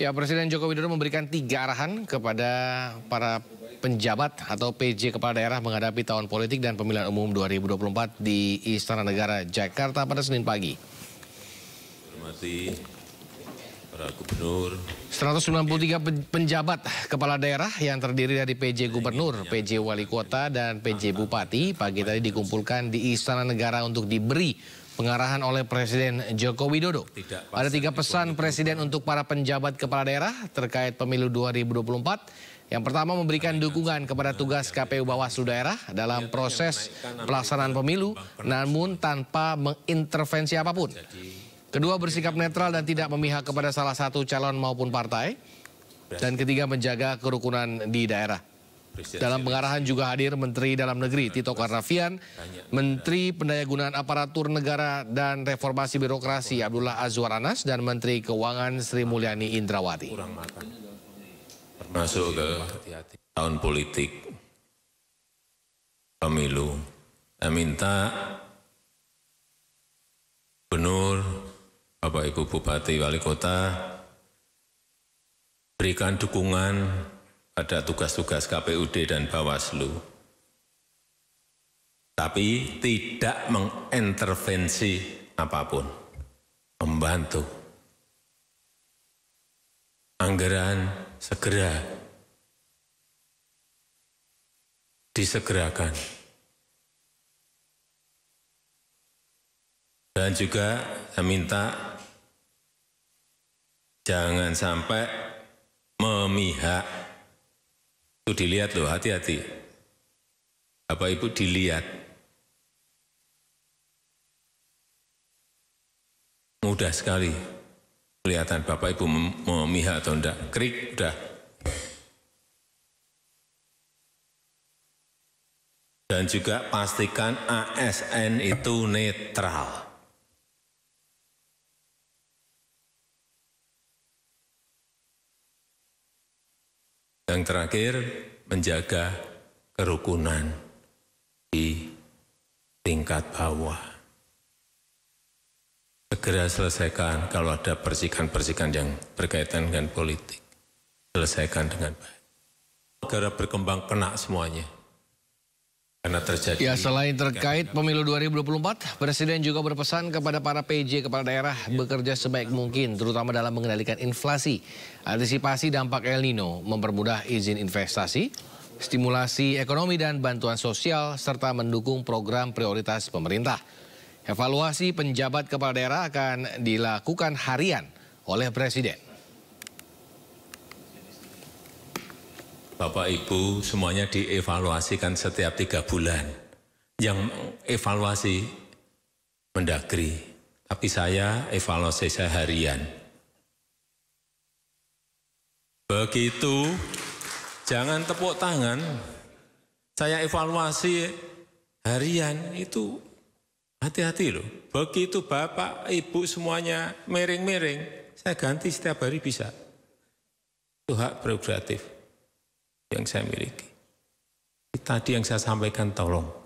Ya, Presiden Joko Widodo memberikan tiga arahan kepada para penjabat atau PJ kepala daerah menghadapi tahun politik dan pemilihan umum 2024 di Istana Negara Jakarta pada Senin pagi. Hormati para gubernur. 193 penjabat kepala daerah yang terdiri dari PJ Gubernur, PJ Wali Kota, dan PJ Bupati pagi tadi dikumpulkan di Istana Negara untuk diberi pengarahan oleh Presiden Joko Widodo. Ada tiga pesan Presiden untuk para penjabat kepala daerah terkait pemilu 2024. Yang pertama memberikan dukungan kepada tugas KPU Bawaslu daerah dalam proses pelaksanaan pemilu namun tanpa mengintervensi apapun. Kedua bersikap netral dan tidak memihak kepada salah satu calon maupun partai. Dan ketiga menjaga kerukunan di daerah. Dalam pengarahan juga hadir Menteri Dalam Negeri nah, Tito Karnavian, Menteri Pendayagunaan Aparatur Negara dan Reformasi Birokrasi Abdullah Azwar Anas, dan Menteri Keuangan Sri Mulyani Indrawati. Masuk ke tahun politik pemilu. Saya minta Gubernur, Bapak Ibu Bupati, Wali Kota, berikan dukungan pada tugas-tugas KPUD dan Bawaslu, tapi tidak mengintervensi apapun, membantu. Anggaran segera disegerakan. Dan juga saya minta jangan sampai memihak itu dilihat loh, hati-hati. Bapak Ibu dilihat. Mudah sekali kelihatan Bapak Ibu memihak atau enggak. Krik, udah. Dan juga pastikan ASN itu netral. Yang terakhir, menjaga kerukunan di tingkat bawah. Segera selesaikan kalau ada percikan-percikan yang berkaitan dengan politik. Selesaikan dengan baik. Negara berkembang kena semuanya. Karena terjadi. Ya, selain terkait pemilu 2024, Presiden juga berpesan kepada para PJ kepala daerah ya. bekerja sebaik mungkin, terutama dalam mengendalikan inflasi. Antisipasi dampak El Nino mempermudah izin investasi, stimulasi ekonomi dan bantuan sosial, serta mendukung program prioritas pemerintah. Evaluasi penjabat kepala daerah akan dilakukan harian oleh Presiden. Bapak Ibu semuanya dievaluasikan setiap tiga bulan. Yang evaluasi mendagri, tapi saya evaluasi seharian. Begitu, jangan tepuk tangan, saya evaluasi harian itu hati-hati loh. Begitu Bapak, Ibu semuanya miring-miring, saya ganti setiap hari bisa. Itu hak prerogatif yang saya miliki. Tadi yang saya sampaikan tolong